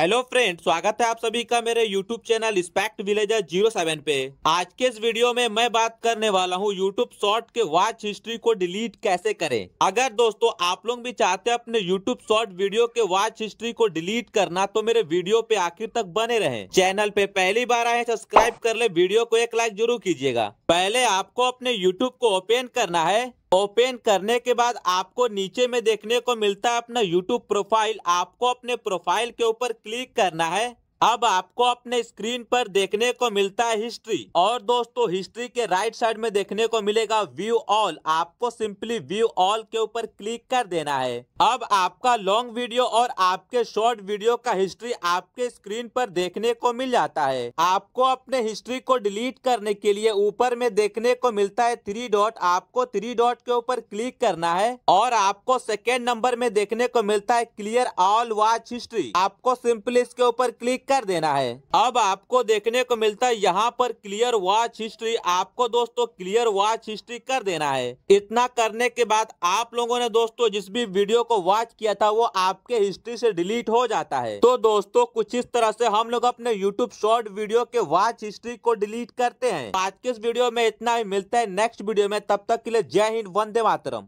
hello friend स्वागत है आप सभी का मेरे यूट्यूब चैनल स्पैक्ट विलेजर जीरो सेवन पे आज के इस वीडियो में मैं बात करने वाला हूँ यूट्यूब शॉर्ट के वॉच हिस्ट्री को डिलीट कैसे करें अगर दोस्तों आप लोग भी चाहते हैं अपने यूट्यूब शॉर्ट वीडियो के वॉच हिस्ट्री को डिलीट करना तो मेरे वीडियो पे आखिर तक बने रहे चैनल पे पहली बार आए सब्सक्राइब कर ले वीडियो को एक लाइक जरूर कीजिएगा पहले आपको अपने यूट्यूब को ओपन करना है ओपन करने के बाद आपको नीचे में देखने को मिलता है अपना यूट्यूब प्रोफाइल आपको अपने प्रोफाइल के ऊपर क्लिक करना है अब आपको अपने स्क्रीन पर देखने को मिलता है हिस्ट्री और दोस्तों हिस्ट्री के राइट साइड में देखने को मिलेगा व्यू ऑल आपको सिंपली व्यू ऑल के ऊपर क्लिक कर देना है अब आपका लॉन्ग वीडियो और आपके शॉर्ट वीडियो का हिस्ट्री आपके स्क्रीन पर देखने को मिल जाता है आपको अपने हिस्ट्री को डिलीट करने के लिए ऊपर में देखने को मिलता है थ्री डॉट आपको थ्री डॉट के ऊपर क्लिक करना है और आपको सेकेंड नंबर में देखने को मिलता है क्लियर ऑल वॉच हिस्ट्री आपको सिंपली इसके ऊपर क्लिक क्लिक कर देना है अब आपको देखने को मिलता है यहाँ पर क्लियर वॉच हिस्ट्री आपको दोस्तों क्लियर वॉच हिस्ट्री कर देना है इतना करने के बाद आप लोगों ने दोस्तों जिस भी वीडियो को वॉच किया था वो आपके हिस्ट्री से डिलीट हो जाता है तो दोस्तों कुछ इस तरह से हम लोग अपने यूट्यूब शॉर्ट वीडियो के वॉच हिस्ट्री को डिलीट करते हैं आज के इस वीडियो में इतना ही मिलता है नेक्स्ट वीडियो में तब तक के लिए जय हिंद वंदे मातरम